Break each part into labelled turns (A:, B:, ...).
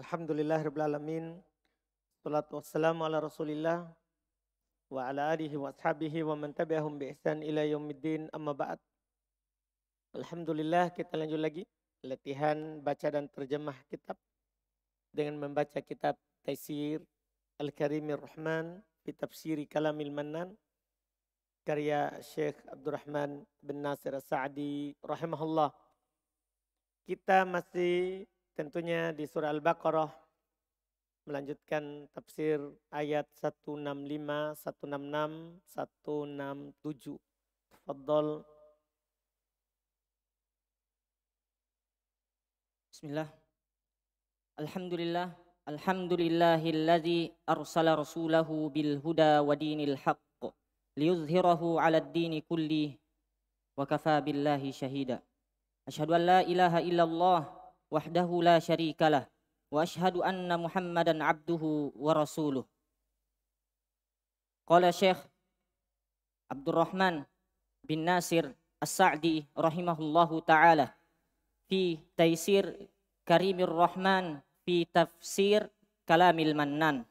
A: Alhamdulillah Rabbil Alamin. Salatu wassalamu ala rasulillah. Wa ala alihi wa ashabihi wa man tabi'ahum bi ihsan ila yaumiddin amma ba'd. Alhamdulillah kita lanjut lagi. Latihan baca dan terjemah kitab. Dengan membaca kitab Taisir Al-Karimir Rahman. Fi tafsiri kalamil mannan. Karya Syekh Abdurrahman bin Nasir Sa'di rahimahullah. Kita masih tentunya di surah Al-Baqarah melanjutkan tafsir ayat 165, 166, 167. Tafadhol.
B: Bismillah. Alhamdulillah, alhamdulillahilladzi arsala rasulahu bil huda wa dinil haqq liyuzhirahu 'ala ad dini kulli wa kafa billahi shahida. Asyhadu an la ilaha illallah wahdahu la syarikalah wa ashhadu anna muhammadan abduhu wa rasuluh qala syekh Abdurrahman bin Nasir As-Sa'di rahimahullahu taala fi Taisir Karimir Rahman fi tafsir kalamil mannan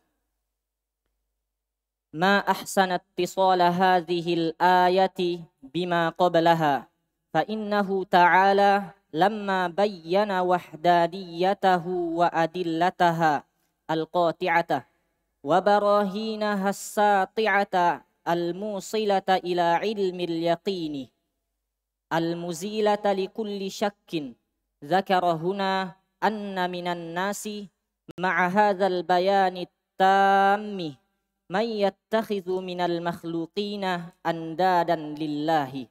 B: ma ahsana ittisala hadhihi al-ayati bima qablaha fa ta'ala لما بين وحدانيته وأدلتها القاطعة وبراهينها الساطعة الموصلة إلى علم اليقين المزيلة لكل شك ذكر هنا أن من الناس مع هذا البيان التام من يتخذ من المخلوقين أندادا لله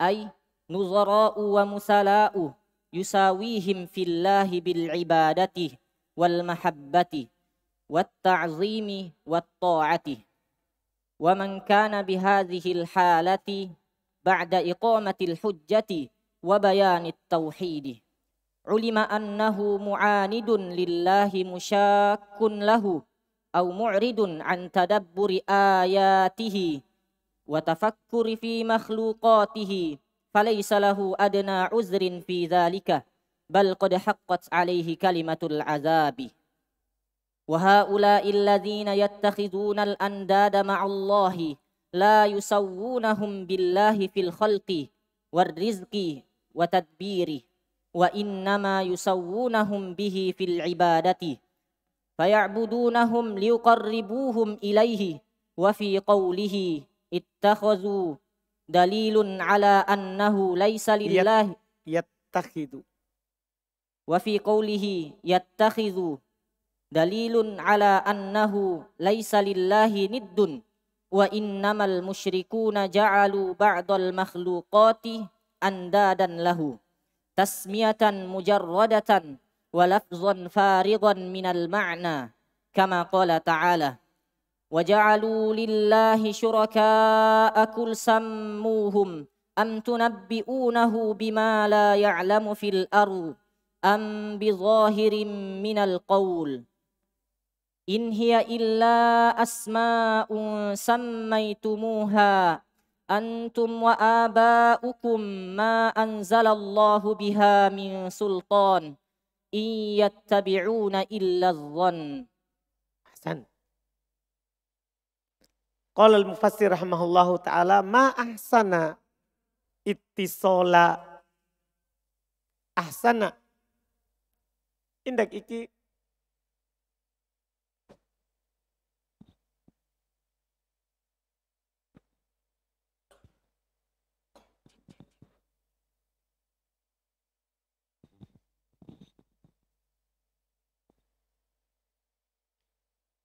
B: أي nuzara'u wa musala'u yusawihim fillahi bil ibadati wal mahabbati wat ta'zimi wat ta'ati wa man kana bihadhihi al halati ba'da iqamati al hujjati wa bayani at tauhidi ulima annahu mu'anidun lillahi musyakkun lahu au mu'ridun an tadabburi ayatihi wa tafakkuri fi makhluqatihi فليس له أدنى عذر في ذلك بل قد حقت عليه كلمة العذاب وهؤلاء الذين يتخذون الأنداد مع الله لا يسوونهم بالله في الخلق والرزق وتدبيره وإنما يسوونهم به في العبادة فيعبدونهم ليقربوهم إليه وفي قوله اتخذوا dalilun ala annahu laisa lillahi yattakhidhu wa fi qawlihi yattakhidhu dalilun ala annahu laisa lillahi niddun wa innamal musyrikuna ja'alu ba'dal makhluqati andadan lahu tasmiyatan mujarradatan wa lafzan faridan minal ma'na kama qala ta'ala وجعلوا لله شركاء كل سموهم أم تنبئونه بما لا يعلم في الأرض أم بظاهر من القول إن هي إلا أسماء سميتموها أنتم وآباؤكم ما أنزل الله بها من سلطان إن يتبعون إلا الظن أحسنت Qala
A: al-mufassir rahimahullahu taala ma ahsana ittisola ahsana. Indak iki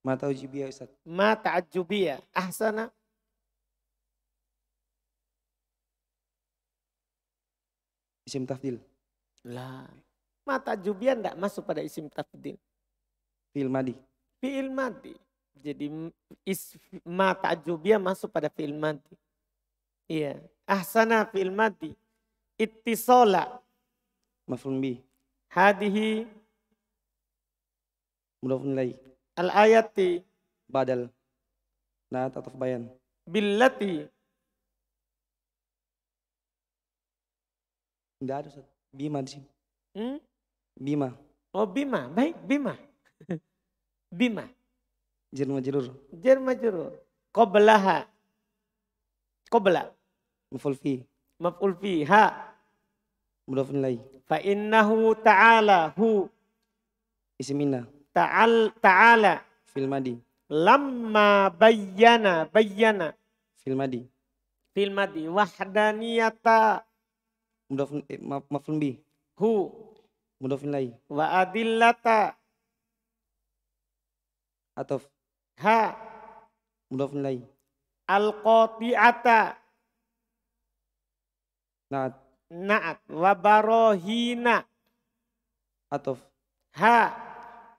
C: Mata ujubiyah Ustaz.
A: Mata ujubiyah. Ahsana. Isim tafdil. Lah. mata ujubiyah enggak masuk pada isim tafdil. Fi'il madi. Fi'il madi. Jadi is, mata ujubiyah masuk pada fi'il madi. Iya. Ahsana fi'il madi. Ittisola. Maf'ul bi. Hadihi.
C: Mudafun lagi. Al-ayati. Badal. Nah, tataf bayan.
A: Billati. Enggak ada Ustaz. Bima di sini. Hmm? Bima. Oh, Bima. Baik, Bima. bima. Jirma jirur Jirma jirur Qoblaha. Qobla. Maf'ul fi. Maf'ul fi. Ha. Mudafun ilaih. Fa innahu ta'ala hu. Isimina ta'al ta'ala fil madi lamma bayyana bayyana fil madi fil madi wahdaniyata mudaf eh, maf'ul bi hu mudaf ilai wa adillata
C: atof ha mudaf ilai
A: al qati'ata naat naat wa barahina atof ha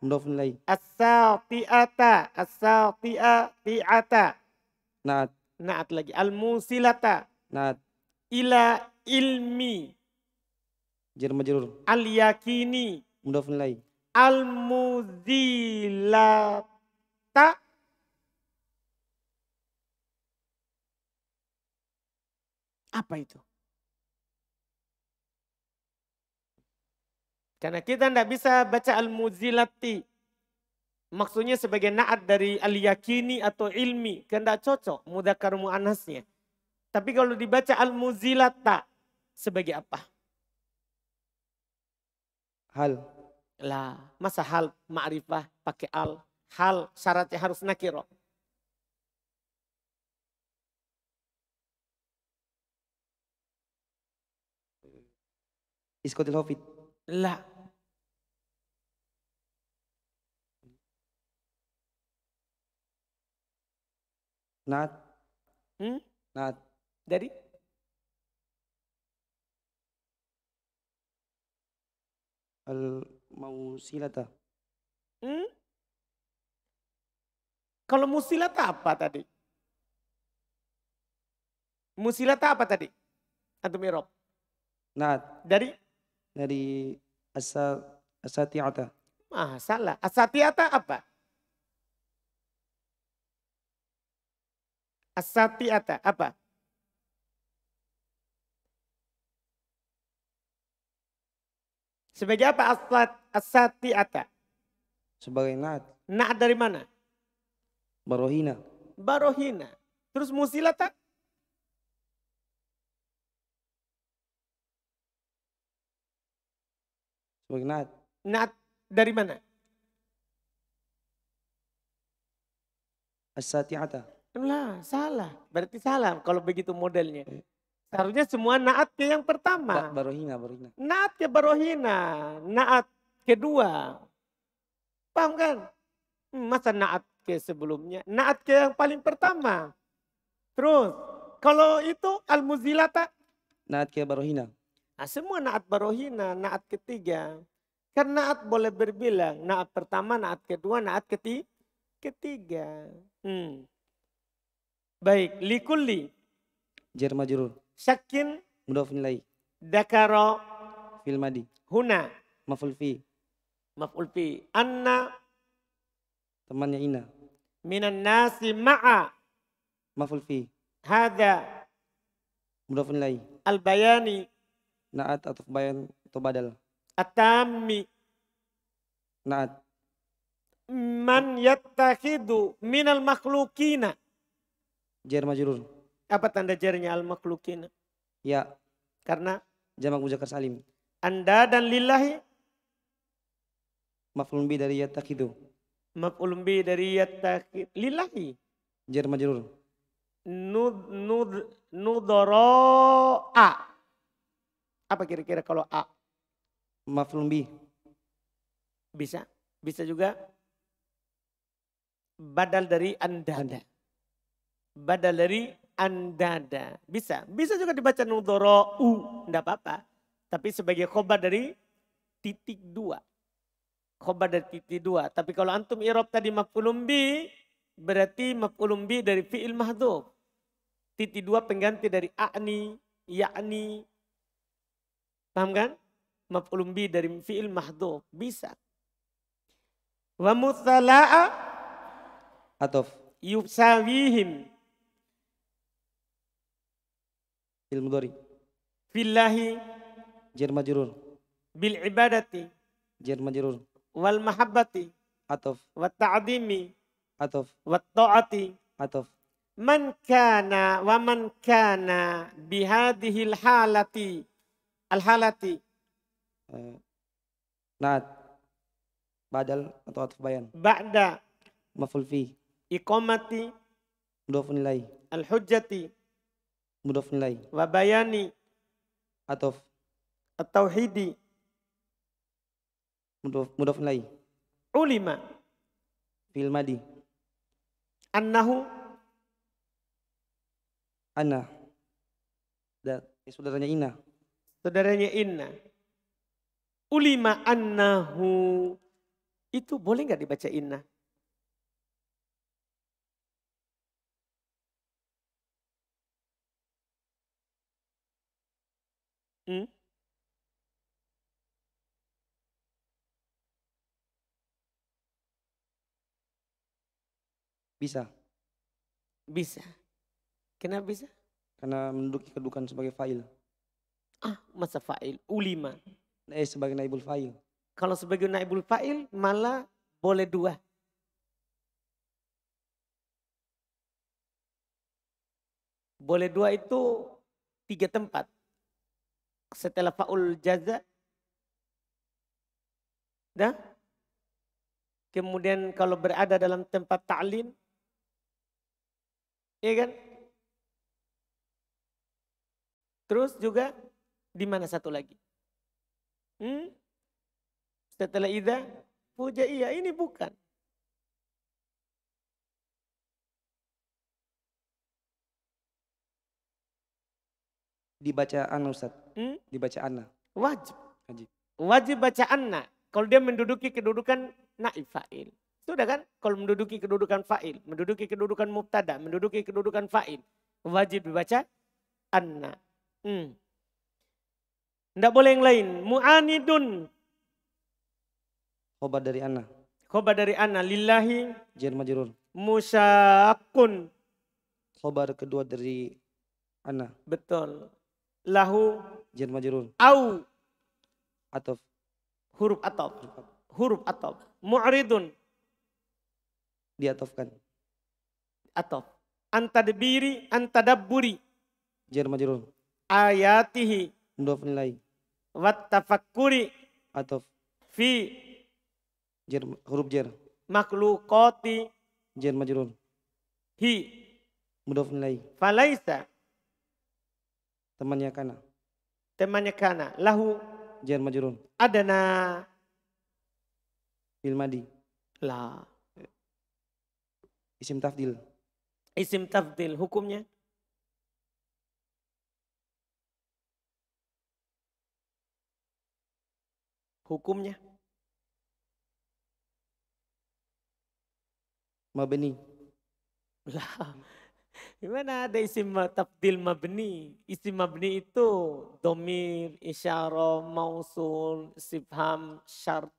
A: mudhof ilaih. As-sati'ata, as-sati'a, ti'ata. Naat. Naat lagi. Al-musilata. Naat. Ila ilmi. Jar majrur. Al-yakini. Mudhof ilaih. Al-muzilata. Apa itu? Karena kita tidak bisa baca al-muzilati. Maksudnya sebagai naat dari al-yakini atau ilmi. kena cocok mudakar mu'anasnya. Tapi kalau dibaca al-muzilata sebagai apa? Hal. Lah, masa hal ma'rifah pakai al. Hal syaratnya harus nakiro. Iskotil hafid. Lah,
C: Not. Hmm? Not. dari
A: Al mausilata. Hmm? Kalau musilata apa tadi? Musilata apa tadi? Antum irob. Nah,
C: dari dari asal asatiata.
A: Ah, salah. Asatiata apa? Asatiata apa? Sebagai apa Asati asatiata? Sebagai naat. Naat dari mana? Barohina. Barohina. Terus tak? Sebagai naat. Naat dari mana? Asati Asatiata. Lah, salah. Berarti salah kalau begitu modelnya. Seharusnya semua naat ke yang pertama. Ba barohina, barohina. Naat ke barohina. Naat kedua. Paham kan? Hmm, masa naat ke sebelumnya? Naat ke yang paling pertama. Terus, kalau itu al-muzilata?
C: Naat ke barohina.
A: Nah, semua naat barohina, naat ketiga. Karena naat boleh berbilang. Naat pertama, naat kedua, naat ketiga. Ketiga. Hmm. Baik, likulli. Jar majrur. Syakkin. Mudhaf nilai. Dakaro. Fil madi. Huna. Maf'ul fi. Maf'ul fi. Anna. Temannya ina. Minan nasi ma'a. Maf'ul fi. Hada. Mudhaf nilai. Al bayani. Naat atau bayan atau badal. Atami. Naat. Man yattakhidu minal makhlukina Jer majrur. Apa tanda jernya al makhlukin? Ya. Karena jamak
C: muzakkar salim. Anda dan lillahi maf'ulun bi dari yattaqidu.
A: Maf'ulun bi dari yattaqid lillahi. Jer majrur. Nud nud nudara a. Apa kira-kira kalau a? Maf'ulun bi. Bisa. Bisa juga badal dari anda. anda. Badal dari andada. Bisa. Bisa juga dibaca u. Tidak apa-apa. Tapi sebagai khobar dari titik dua. Khobar dari titik dua. Tapi kalau antum irob tadi maf'ulum Berarti maf'ulum dari fi'il mahdhuf. Titik dua pengganti dari a'ni, yani, Paham kan? Maf'ulum dari fi'il mahdhuf. Bisa. Wa mutala'a Atof. Yusawihim Ilmu mudhari. Fillahi. Jar majrur. Bil ibadati. Jar majrur. Wal mahabbati. atof Wat ta'dimi. atof Wat ta'ati. atof Man kana wa man kana bihadihil halati. Al halati.
C: Nah. Badal atau ataf
A: bayan. Ba'da. Maful fi. Iqamati. dofun nilai. Al hujjati mudhaf ilaih wa bayani atau at-tauhidi mudhaf mudhaf ilaih ulima fil madi annahu ana dan eh, saudaranya ina saudaranya inna ulima annahu itu boleh nggak dibaca inna
B: Hmm?
C: Bisa. Bisa.
A: Kenapa bisa? Karena menduduki kedudukan sebagai fa'il. Ah, masa fa'il? Ulima. Eh, sebagai naibul fa'il. Kalau sebagai naibul fa'il, malah boleh dua. Boleh dua itu tiga tempat setelah faul jaza dah kemudian kalau berada dalam tempat ta'lim iya kan terus juga di mana satu lagi hmm? setelah ida puja iya ini bukan
C: dibaca Anna Ustaz. Hmm? Dibaca Anna Wajib. Wajib.
A: Wajib baca Anna Kalau dia menduduki kedudukan naib fa'il. Sudah kan? Kalau menduduki kedudukan fa'il, menduduki kedudukan mubtada, menduduki kedudukan fa'il, wajib dibaca anna. Hmm. Tidak boleh yang lain. Mu'anidun.
C: Khobar dari anna.
A: Khobar dari anna. Lillahi. Jir majrur. Musyakun. Khobar kedua dari anna. Betul lahu jar majrur au atau huruf atau huruf atau mu'ridun diatofkan atau antadbiri antadabburi jar majrur ayatihi dof nilai wat atau fi jar huruf jar makhluqati jar majrur hi mudhof nilai falaisa temannya Kana. Temannya Kana. Lahu. Jar majrur. Adana. Fil madi. La. Isim tafdil. Isim tafdil. Hukumnya? Hukumnya? Mabni. Lah. Gimana ada isim tabdil mabni? Isim mabni itu domir, isyara, mausul, sibham, syart.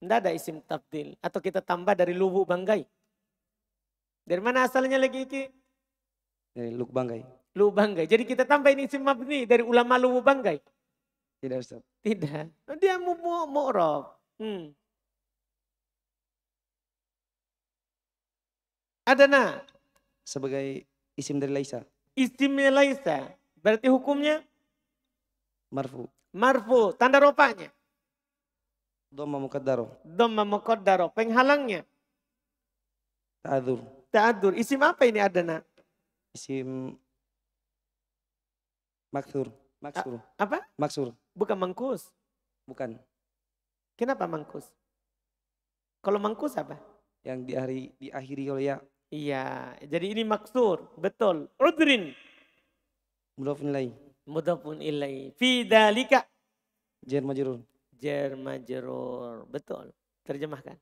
A: Tidak ada isim tabdil. Atau kita tambah dari lubu banggai. Dari mana asalnya lagi Iki? Dari lubu banggai. Lubu banggai. Jadi kita tambah ini isim mabni dari ulama lubu banggai. Tidak Ustaz. Tidak. Oh, dia mu mu'rob. Hmm. nak? sebagai isim dari laisa. Isimnya laisa. Berarti hukumnya marfu. Marfu, tanda ropanya. Doma Mukaddaro. Doma Mukaddaro, penghalangnya. tadur. Tadur. Isim apa ini ada nak? Isim maksur. Maksur. A apa? Maksur. Bukan mangkus. Bukan. Kenapa mangkus? Kalau mangkus apa? Yang diakhiri, diakhiri oleh ya Iya, jadi ini maksur, betul. Udrin. Mudafun ilai. Mudafun ilai. Fi dalika. Jer majrur. Jer majrur, betul.
B: Terjemahkan.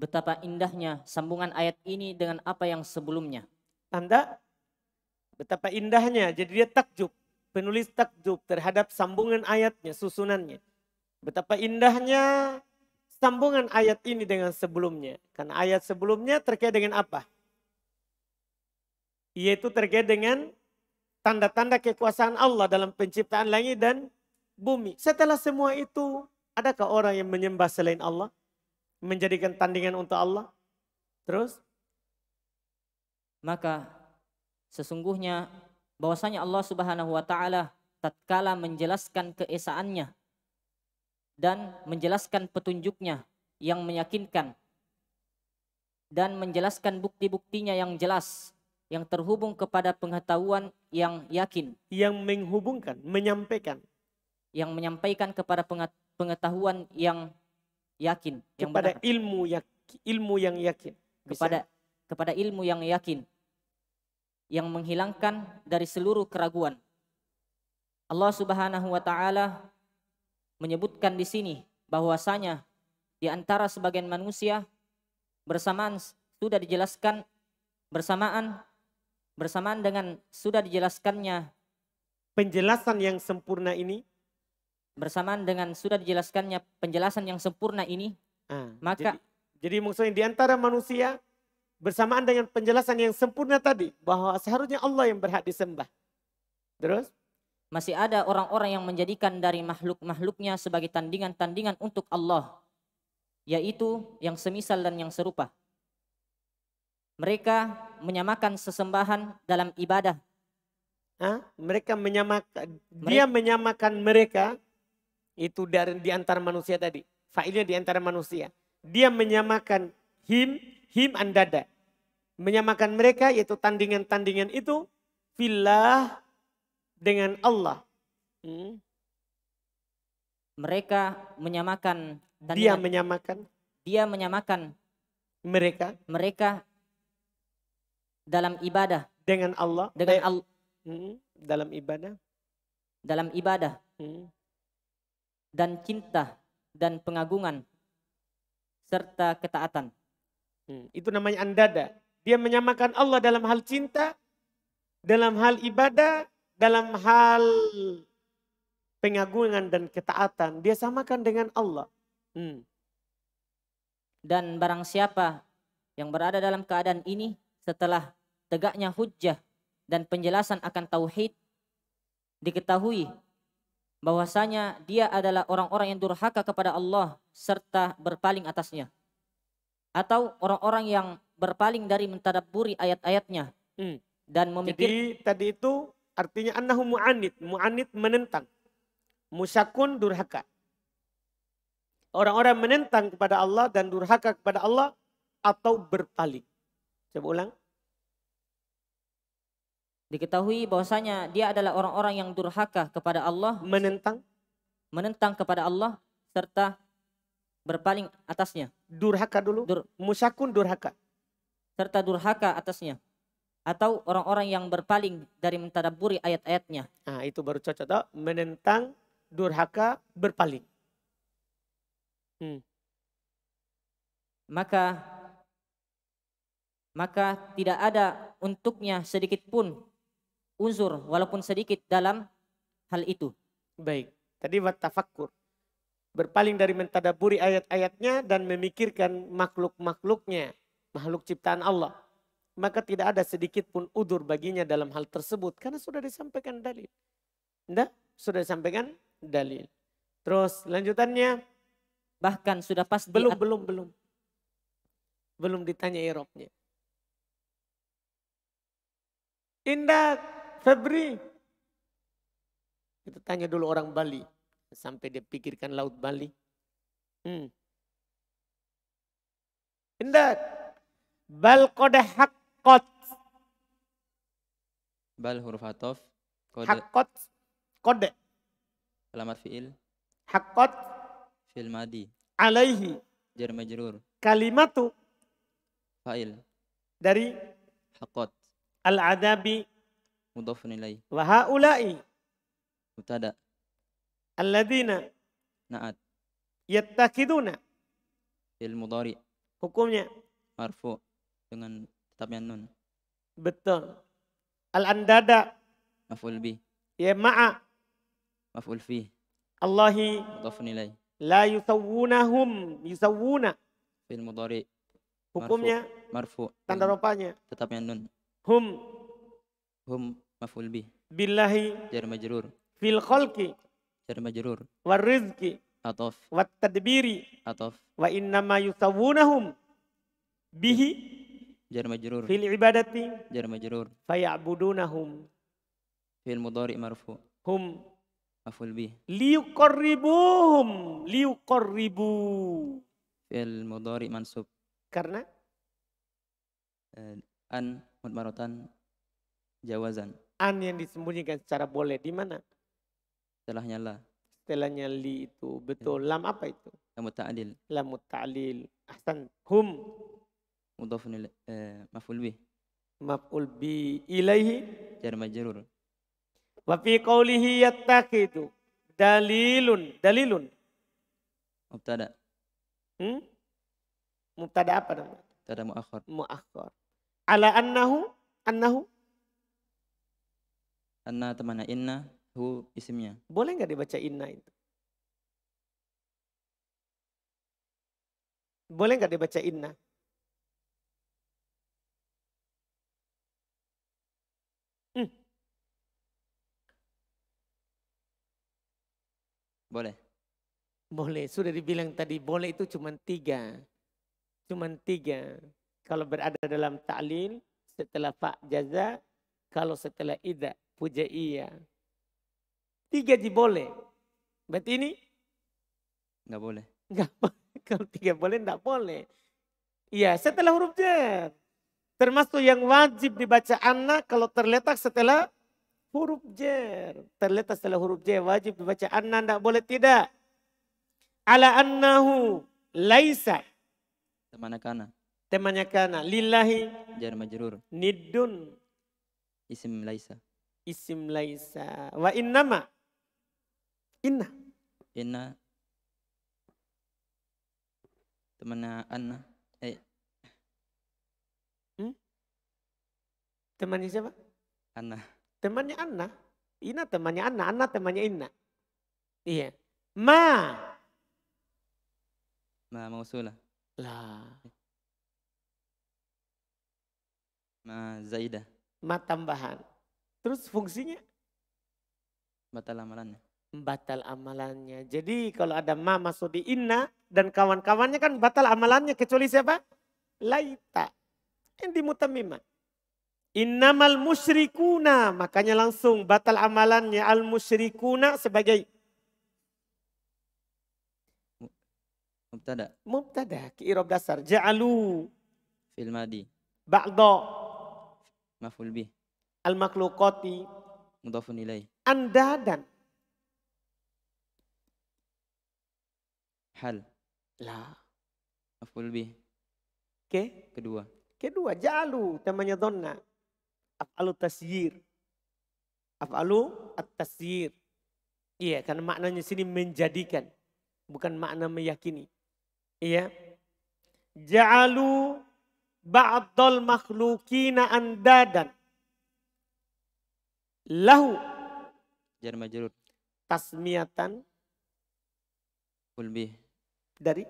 B: Betapa indahnya sambungan ayat ini dengan apa yang sebelumnya. Tanda
A: betapa indahnya. Jadi dia takjub. Penulis takjub terhadap sambungan ayatnya, susunannya. Betapa indahnya sambungan ayat ini dengan sebelumnya. Karena ayat sebelumnya terkait dengan apa? Yaitu terkait dengan tanda-tanda kekuasaan Allah dalam penciptaan langit dan bumi. Setelah semua itu, adakah orang yang menyembah selain Allah? Menjadikan tandingan untuk
B: Allah? Terus? Maka sesungguhnya bahwasanya Allah Subhanahu wa taala tatkala menjelaskan keesaannya dan menjelaskan petunjuknya yang meyakinkan dan menjelaskan bukti-buktinya yang jelas yang terhubung kepada pengetahuan yang yakin yang menghubungkan menyampaikan yang menyampaikan kepada pengetahuan yang yakin kepada yang ilmu yak, ilmu yang yakin Bisa. kepada kepada ilmu yang yakin yang menghilangkan dari seluruh keraguan Allah Subhanahu wa taala menyebutkan di sini bahwasanya di antara sebagian manusia bersamaan sudah dijelaskan bersamaan bersamaan dengan sudah dijelaskannya penjelasan yang sempurna ini bersamaan dengan sudah dijelaskannya penjelasan yang sempurna ini ah, maka jadi, jadi maksudnya di
A: antara manusia bersamaan dengan penjelasan yang sempurna tadi bahwa seharusnya Allah
B: yang berhak disembah terus masih ada orang-orang yang menjadikan dari makhluk-makhluknya sebagai tandingan-tandingan untuk Allah. Yaitu yang semisal dan yang serupa. Mereka menyamakan sesembahan dalam ibadah. Hah? Mereka menyamakan, mereka, dia menyamakan mereka
A: itu dari di antara manusia tadi. Failnya di antara manusia. Dia menyamakan him, him andada. Menyamakan mereka yaitu tandingan-tandingan itu
B: filah dengan Allah. Hmm. Mereka menyamakan. Tandingan. Dia menyamakan. Dia menyamakan. Mereka. Mereka dalam ibadah. Dengan Allah. Dengan eh, Al Allah. Hmm. Dalam ibadah. Dalam ibadah. Hmm. Dan cinta dan pengagungan serta ketaatan.
A: Hmm. Itu namanya andada. Dia menyamakan Allah dalam hal cinta, dalam hal ibadah, dalam hal pengagungan dan
B: ketaatan dia samakan dengan Allah. Hmm. Dan barang siapa yang berada dalam keadaan ini setelah tegaknya hujjah dan penjelasan akan tauhid diketahui bahwasanya dia adalah orang-orang yang durhaka kepada Allah serta berpaling atasnya atau orang-orang yang berpaling dari mentadaburi ayat-ayatnya hmm. dan memikir Jadi
A: tadi itu Artinya annahu mu'anid. Mu'anid menentang.
B: musyakun
A: durhaka. Orang-orang menentang kepada Allah dan durhaka kepada Allah
B: atau berpaling. Coba ulang. Diketahui bahwasanya dia adalah orang-orang yang durhaka kepada Allah. Menentang. Menentang kepada Allah serta berpaling atasnya. Durhaka dulu. Dur, musyakun durhaka. Serta durhaka atasnya atau orang-orang yang berpaling dari mentadaburi ayat-ayatnya. Nah, itu baru cocok tak? menentang durhaka berpaling. Hmm. Maka maka tidak ada untuknya sedikit pun unsur walaupun sedikit dalam hal itu. Baik. Tadi watafakur
A: berpaling dari mentadaburi ayat-ayatnya dan memikirkan makhluk-makhluknya, makhluk ciptaan Allah maka tidak ada sedikit pun udur baginya dalam hal tersebut karena sudah disampaikan dalil. Nda? sudah disampaikan dalil. Terus lanjutannya bahkan sudah pas belum belum belum belum ditanya Eropnya. Indah Febri. Kita tanya dulu orang Bali. Sampai dia pikirkan Laut Bali. Hmm. Indah. Bal qad hakot.
D: Bal huruf atof. Kode. Hakot. Kode. Alamat fiil. Hakot. Fiil madi. Alaihi. Jar majrur.
A: Kalimatu. Fa'il. Dari. Hakot. Al-adabi. Mudhafun ilaih. Wa haula'i. al ladina Na'at. Yattakiduna. Fiil mudari. Hukumnya. Marfu. Dengan Nun. Betul. Al-andada. Maf'ul bi. Ya ma'a. Maf'ul fi. Allahi. Mudhafun ilai. La yusawwunahum. Yusawwuna. Fil mudari.
D: Hukumnya. Marfu. Tanda rupanya. Tetapnya nun. Hum. Hum
A: maf'ul bi. Billahi. Jar majrur. Fil khalki. Jar majrur. rizki. Atof. Wat tadbiri. Atof. Wa innama yusawwunahum. Bihi jar majrur fil ibadati jar majrur fayabudunahum
D: fil mudhari marfu hum maful bih liyuqarribuhum liyuqarribu fil mudhari mansub karena
A: eh, an mudmaratan jawazan an yang disembunyikan secara boleh di mana setelahnya la setelahnya li itu betul ya. lam apa itu lam ta'lil lam ta'lil ahsan hum mudhafun ila maf'ul bi maf'ul bi ilaihi jar majrur wa fi qawlihi yattaqidu dalilun dalilun mubtada hmm? mubtada apa namanya mubtada muakhar muakhar ala annahu annahu
D: anna temannya inna hu isimnya
A: boleh nggak dibaca inna itu boleh nggak dibaca inna Boleh. Boleh. Sudah dibilang tadi boleh itu cuma tiga. Cuma tiga. Kalau berada dalam ta'lil, setelah fa jaza, kalau setelah ida, puja iya. Tiga ji boleh. Berarti ini? Enggak boleh. Enggak boleh. Kalau tiga boleh, enggak boleh. Iya, setelah huruf jar. Termasuk yang wajib dibaca anak kalau terletak setelah Huruf jer. Terletak setelah huruf jer. Wajib dibaca. Anna tidak boleh tidak. Ala annahu laisa. Temannya kana. Temannya kana. Lillahi. Jar majrur. Nidun. Isim laisa. Isim laisa. Wa innama. Inna. Inna.
D: Temannya anna. Eh.
A: Hmm? Temannya siapa? Anna. Temannya Anna. Ina temannya Anna, Anna temannya Inna. Iya. Ma.
D: Ma mausulah. Lah. Ma zaidah.
A: Ma tambahan. Terus fungsinya? Batal amalannya. Batal amalannya. Jadi kalau ada ma masuk di inna dan kawan-kawannya kan batal amalannya kecuali siapa? Laita. Yang dimutamimah. mutamimah. Innamal musyrikuna. Makanya langsung batal amalannya. Al musyrikuna sebagai. Mubtada. Mubtada. Ki'irob dasar. Ja'alu. filmadi Ba'da. mafulbi Maful bih. Al maklukoti. nilai anda dan
D: Hal. La. Maful Ke? Kedua.
A: Kedua. Ja'alu. temanya donna. Af'alu tasyir. Af'alu at-tasyir. Iya, karena maknanya sini menjadikan. Bukan makna meyakini. Iya. Ja'alu ba'dal makhlukina andadan. Lahu. Jar majrur. Tasmiatan. Ulbih. Dari?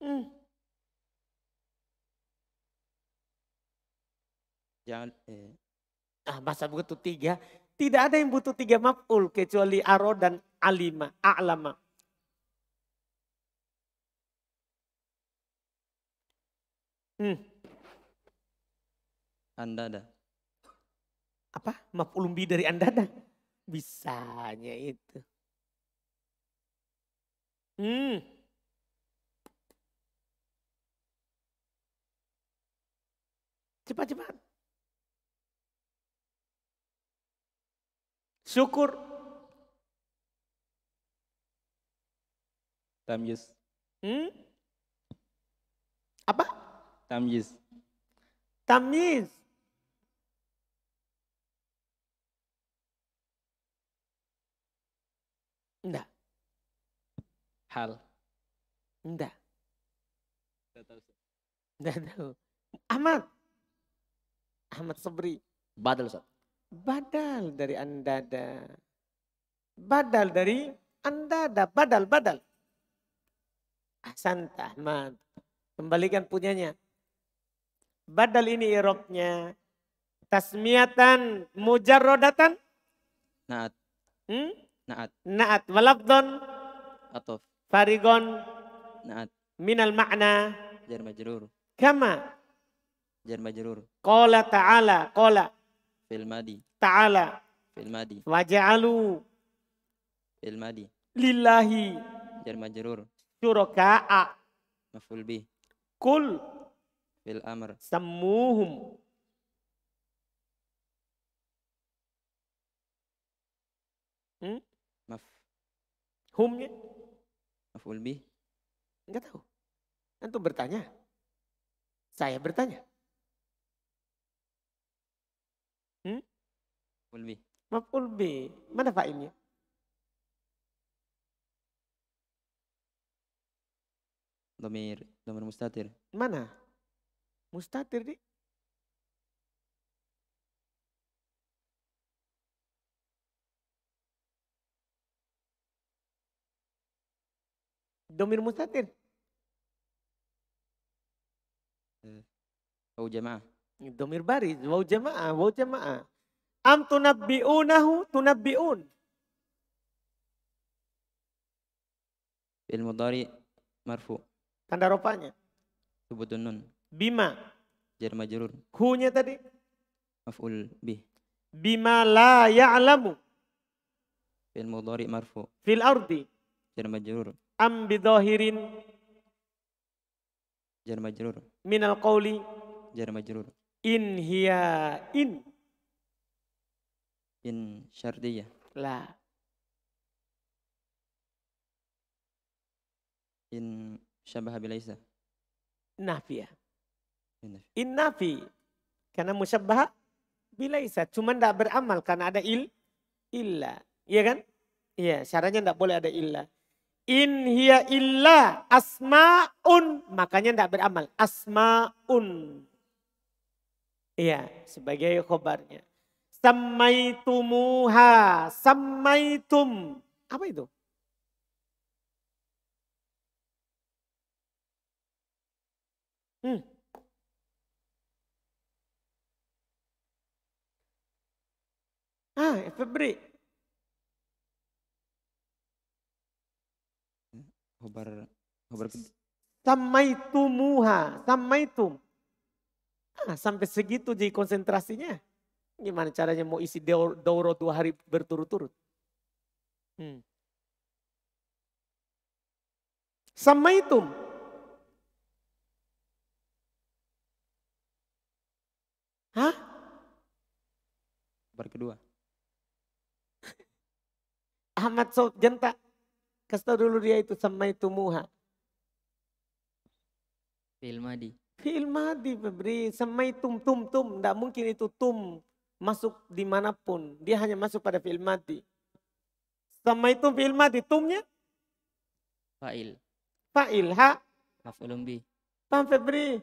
A: Hmm. Jangan, eh. ah, masa butuh tiga. Tidak ada yang butuh tiga maf'ul kecuali aro dan alima, a'lama. Hmm. Anda ada. Apa? Maf'ul bi dari Anda ada? Bisanya itu. Hmm. Cepat-cepat. Syukur.
D: Tamyiz. Hmm? Apa? Tamyiz.
A: Tamyiz. Enggak. Hal. Enggak. Enggak tahu. Enggak tahu. Ahmad. Ahmad Sobri. Badal Ustaz. Badal dari andada. Badal dari andada. Badal, badal. Ahsan Ahmad. Kembalikan punyanya. Badal ini iroknya. Tasmiatan mujarrodatan. Naat. Hmm? Naat. Naat. Walabdon. Atau. Farigon. Naat. Minal makna. Jar majrur. Kama jar majrur. Qala ta'ala, qala fil madi. Ta'ala fil
D: madi. Waja'alu fil madi. Lillahi jar majrur. Syuraka'a maf'ul bih. Kul fil amr.
A: Sammuhum Hmm? Maf. Humnya? Maf'ul bih. Enggak tahu. Antum bertanya. Saya bertanya. Maf'ul bih. Maf'ul bih. Mana fa'ilnya?
D: Domir, domir mustatir.
A: Mana? Mustatir di? Domir mustatir. Eh, wau jamaah. Domir baris, wau jamaah, wau jamaah. Am tunabbi'unahu tunabbi'un. Ilmu
D: dari marfu.
A: Tanda rupanya. Subutun nun. Bima.
D: Jar majrur. Hunya tadi. Maf'ul bi. Bima la ya'lamu. Fil mudhari marfu. Fil ardi. Jar majrur.
A: Am bidhahirin. Jar majrur. Minal qawli. Jar majrur. In hiya in
D: bin Syardiyah لا إن شبه بليس
A: nafiya. In nafi. Karena musyabbaha bilaisa. Cuma tidak beramal karena ada il, illa. Iya kan? Iya, syaratnya tidak boleh ada illa. In hiya illa asma'un. Makanya tidak beramal. Asma'un. Iya, sebagai khobarnya. Samaitumuha, samaitum. Apa itu?
B: Hmm. Ah, Febri.
D: Hobar,
A: hobar. Samaitumuha, samaitum. Ah, sampai segitu jadi konsentrasinya. Gimana caranya mau isi dauro dua hari berturut-turut? Hmm. itu. Hah? Kabar kedua. Ahmad Saud Jenta. Kasih tau dulu dia itu muha. Filmadi. Filmadi Febri. Sama itu tum tum. Tidak mungkin itu tum masuk dimanapun. Dia hanya masuk pada fi'il mati. Sama itu fi'il mati. Tumnya? Fa'il. Fa'il. Ha? Maf'ulun bi. Paham Febri?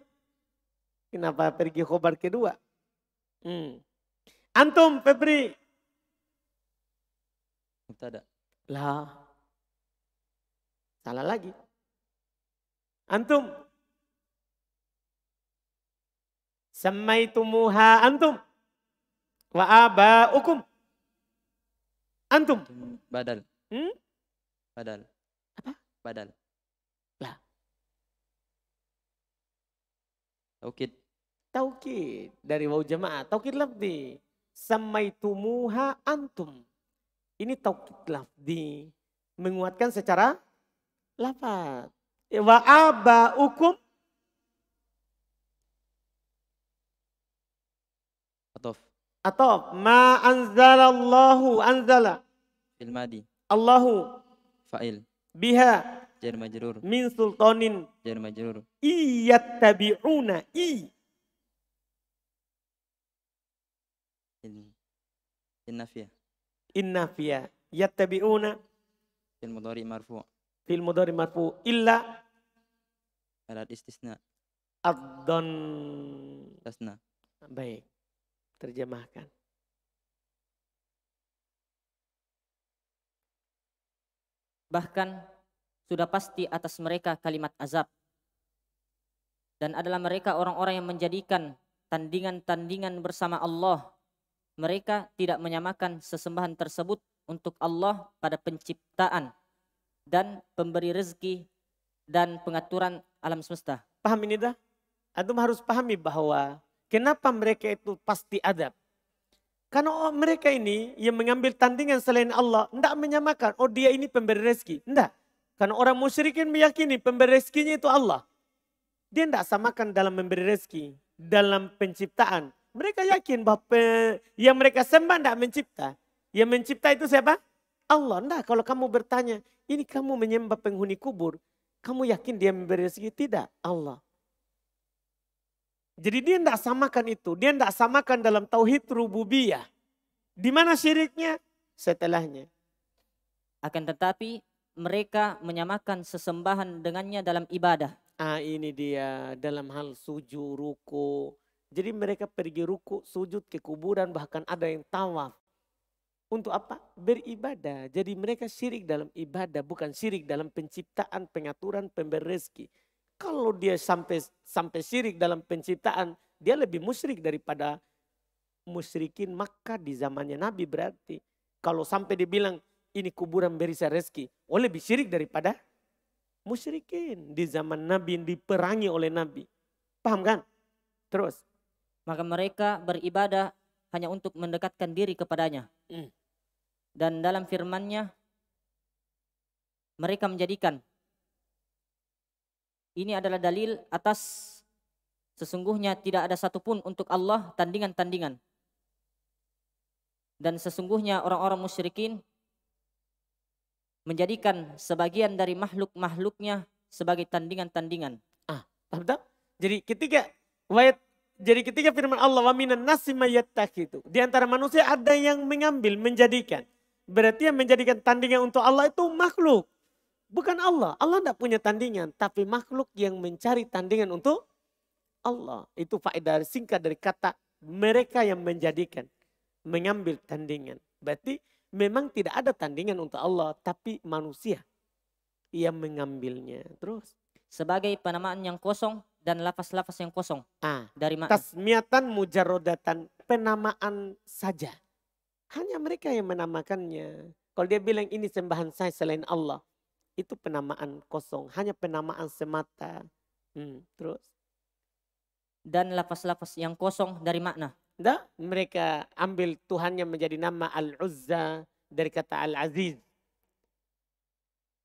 A: Kenapa pergi khobar kedua? Hmm. Antum Febri? Tidak. Lah. Salah lagi. Antum. Semaitumuha antum wa abaukum. Antum. Badal. Hmm?
D: Badal. Apa? Badal. Lah.
A: Taukid. Taukid dari wau jamaah. Taukid lafdi. Samaitumuha antum. Ini taukid lafdi. Menguatkan secara lafaz. Wa abaukum atau ma anzalallahu anzala fil madi Allahu fa'il biha
D: jar majrur min sultanin jar majrur
A: iyattabi'una i inna fiya yattabi'una fil mudhari marfu fil mudhari marfu illa alat istisna ad tasna baik Terjemahkan.
B: Bahkan sudah pasti atas mereka kalimat azab. Dan adalah mereka orang-orang yang menjadikan tandingan-tandingan bersama Allah. Mereka tidak menyamakan sesembahan tersebut untuk Allah pada penciptaan dan pemberi rezeki dan pengaturan alam semesta. Paham ini dah? Antum harus pahami bahwa
A: Kenapa mereka itu pasti adab? Karena oh, mereka ini yang mengambil tandingan selain Allah, tidak menyamakan, oh dia ini pemberi rezeki. Tidak. Karena orang musyrikin meyakini pemberi rezekinya itu Allah. Dia tidak samakan dalam memberi rezeki, dalam penciptaan. Mereka yakin bahwa yang mereka sembah tidak mencipta. Yang mencipta itu siapa? Allah. Tidak, kalau kamu bertanya, ini kamu menyembah penghuni kubur, kamu yakin dia memberi rezeki? Tidak, Allah. Jadi dia tidak samakan itu. Dia tidak samakan dalam tauhid rububiyah. Di mana syiriknya? Setelahnya.
B: Akan tetapi mereka menyamakan sesembahan dengannya dalam ibadah. Ah ini dia dalam hal sujud ruku.
A: Jadi mereka pergi ruku, sujud ke kuburan bahkan ada yang tawaf. Untuk apa? Beribadah. Jadi mereka syirik dalam ibadah bukan syirik dalam penciptaan, pengaturan, pemberi rezeki kalau dia sampai sampai syirik dalam penciptaan, dia lebih musyrik daripada musyrikin Maka di zamannya Nabi berarti. Kalau sampai dibilang ini kuburan beri saya rezeki, oh lebih syirik daripada musyrikin di zaman Nabi yang diperangi oleh Nabi. Paham kan? Terus.
B: Maka mereka beribadah hanya untuk mendekatkan diri kepadanya. Mm. Dan dalam firmannya, mereka menjadikan ini adalah dalil atas sesungguhnya tidak ada satupun untuk Allah tandingan-tandingan. Dan sesungguhnya orang-orang musyrikin menjadikan sebagian dari makhluk-makhluknya sebagai tandingan-tandingan. Ah, paham Jadi ketiga wayat
A: jadi ketika firman Allah wa minan nasi itu di antara manusia ada yang mengambil menjadikan. Berarti yang menjadikan tandingan untuk Allah itu makhluk. Bukan Allah. Allah tidak punya tandingan. Tapi makhluk yang mencari tandingan untuk Allah. Itu faedah singkat dari kata mereka yang menjadikan. Mengambil tandingan. Berarti
B: memang tidak ada tandingan untuk Allah. Tapi manusia yang mengambilnya. Terus. Sebagai penamaan yang kosong dan lafaz-lafaz yang kosong. Ah, dari
A: Tasmiatan mujarodatan. Penamaan saja. Hanya mereka yang menamakannya. Kalau dia bilang ini sembahan saya selain Allah itu penamaan kosong, hanya penamaan semata. Hmm, terus dan lapas-lapas yang kosong dari makna. Nah, mereka ambil Tuhan yang menjadi nama Al-Uzza dari kata Al-Aziz.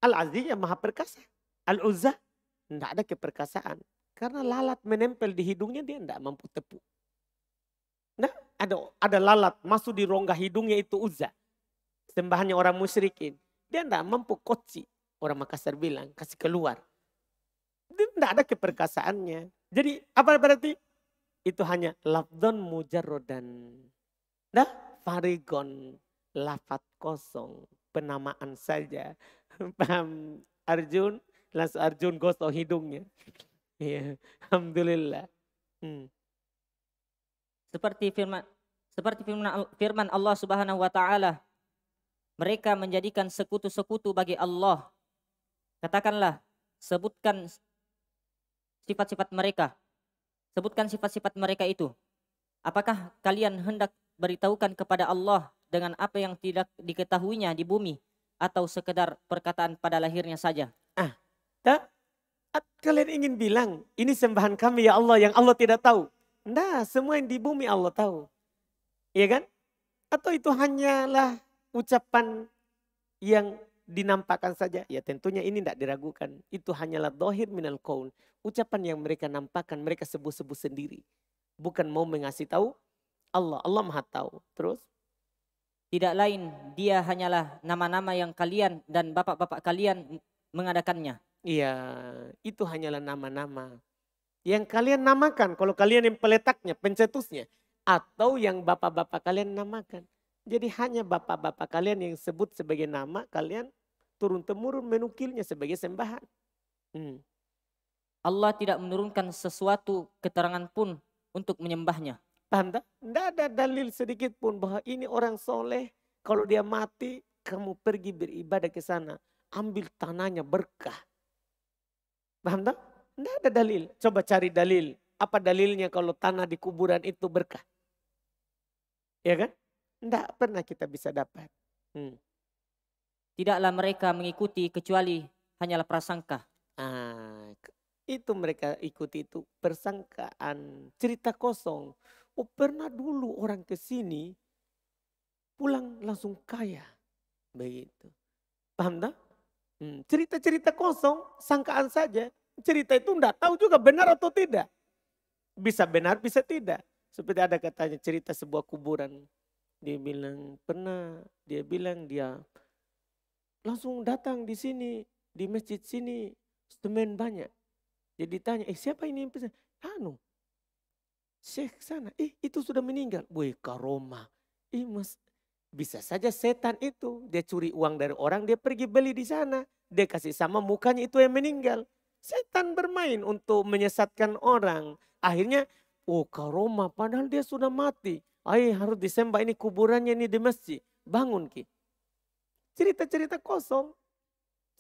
A: Al-Aziz yang maha perkasa. Al-Uzza tidak ada keperkasaan. Karena lalat menempel di hidungnya dia tidak mampu tepuk. Nah, ada ada lalat masuk di rongga hidungnya itu Uzza. Sembahannya orang musyrikin. Dia tidak mampu koci. Orang Makassar bilang, kasih keluar. Tidak ada keperkasaannya. Jadi apa berarti? Itu hanya lafdon mujarrodan. Nah, farigon, lafat kosong, penamaan saja. Paham Arjun? Langsung
B: Arjun gosok hidungnya. Iya, Alhamdulillah. Hmm. Seperti firman seperti firman Allah Subhanahu wa taala, mereka menjadikan sekutu-sekutu bagi Allah Katakanlah, sebutkan sifat-sifat mereka. Sebutkan sifat-sifat mereka itu. Apakah kalian hendak beritahukan kepada Allah dengan apa yang tidak diketahuinya di bumi atau sekedar perkataan pada lahirnya saja? Ah,
A: tak. Kalian ingin bilang, ini sembahan kami ya Allah yang Allah tidak tahu. Nah, semua yang di bumi Allah tahu. Iya kan? Atau itu hanyalah ucapan yang dinampakkan saja. Ya tentunya ini tidak diragukan. Itu hanyalah dohir minal kaun. Ucapan yang mereka nampakkan, mereka sebut-sebut sendiri.
B: Bukan mau mengasih tahu Allah. Allah maha tahu. Terus? Tidak lain, dia hanyalah nama-nama yang kalian dan bapak-bapak kalian mengadakannya. Iya, itu hanyalah nama-nama.
A: Yang kalian namakan, kalau kalian yang peletaknya, pencetusnya. Atau yang bapak-bapak kalian namakan. Jadi hanya bapak-bapak kalian yang sebut sebagai nama kalian turun-temurun menukilnya sebagai sembahan.
B: Hmm. Allah tidak menurunkan sesuatu keterangan pun untuk menyembahnya.
A: Paham tak? Tidak ada dalil sedikit pun bahwa ini orang soleh. Kalau dia mati, kamu pergi beribadah ke sana. Ambil tanahnya berkah. Paham tak? Tidak ada dalil. Coba cari dalil. Apa dalilnya kalau tanah di
B: kuburan itu berkah? Ya kan? Tidak pernah kita bisa dapat. Hmm. Tidaklah mereka mengikuti kecuali hanyalah prasangka. Ah, itu mereka ikuti itu persangkaan, cerita kosong.
A: Oh pernah dulu orang ke sini pulang langsung kaya. Begitu. Paham tak? Hmm, cerita-cerita kosong, sangkaan saja. Cerita itu enggak tahu juga benar atau tidak. Bisa benar, bisa tidak. Seperti ada katanya cerita sebuah kuburan. Dia bilang pernah, dia bilang dia langsung datang di sini, di masjid sini, semen banyak. Jadi tanya, eh siapa ini yang pesan? Anu, Syekh sana, eh itu sudah meninggal. Woi karoma, eh mas, bisa saja setan itu. Dia curi uang dari orang, dia pergi beli di sana. Dia kasih sama mukanya itu yang meninggal. Setan bermain untuk menyesatkan orang. Akhirnya, oh karoma padahal dia sudah mati. Ayo harus disembah ini kuburannya ini di masjid. Bangun ki. Cerita-cerita kosong.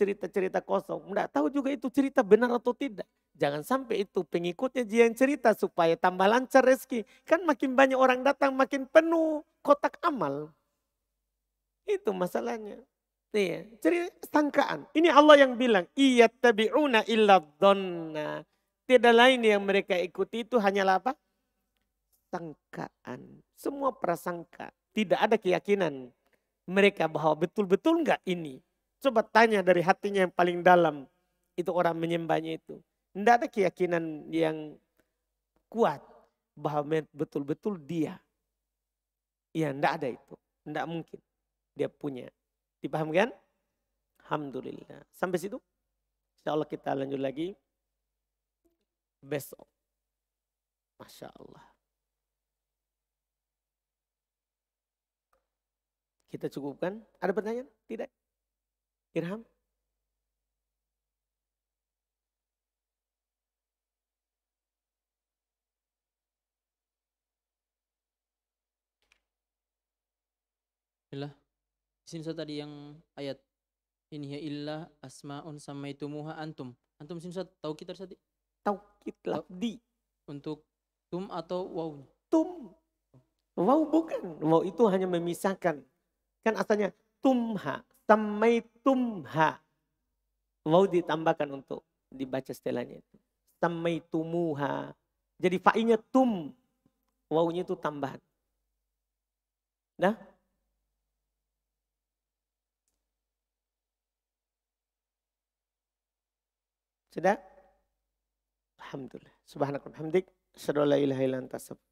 A: Cerita-cerita kosong. Enggak tahu juga itu cerita benar atau tidak. Jangan sampai itu pengikutnya dia yang cerita supaya tambah lancar rezeki. Kan makin banyak orang datang makin penuh kotak amal. Itu masalahnya. Iya, cerita sangkaan. Ini Allah yang bilang, iya tabi'una illa donna. Tidak lain yang mereka ikuti itu hanyalah apa? Sangkaan. Semua prasangka. Tidak ada keyakinan mereka bahwa betul-betul enggak ini. Coba tanya dari hatinya yang paling dalam. Itu orang menyembahnya itu. Enggak ada keyakinan yang kuat bahwa betul-betul dia. Ya enggak ada itu. Enggak mungkin dia punya. Dipahamkan? Alhamdulillah. Sampai situ. Insya Allah kita lanjut lagi besok. Masya Allah. Kita cukupkan. Ada pertanyaan? Tidak? Irham?
D: Bismillah. Di sini saya tadi yang ayat ini ya illah asmaun sama itu muha antum.
A: Antum sini saya tahu kita tadi? Tahu kita di Untuk tum atau wau. Tum. Wau bukan. Wau itu hanya memisahkan Kan asalnya tumha, samai tumha. Mau ditambahkan untuk dibaca setelahnya itu. Samai tumuha. Jadi fa'inya tum. Wawunya itu tambahan. Nah. Sudah? Alhamdulillah. Subhanakallahumdik. Asyadu la ilaha ilan anta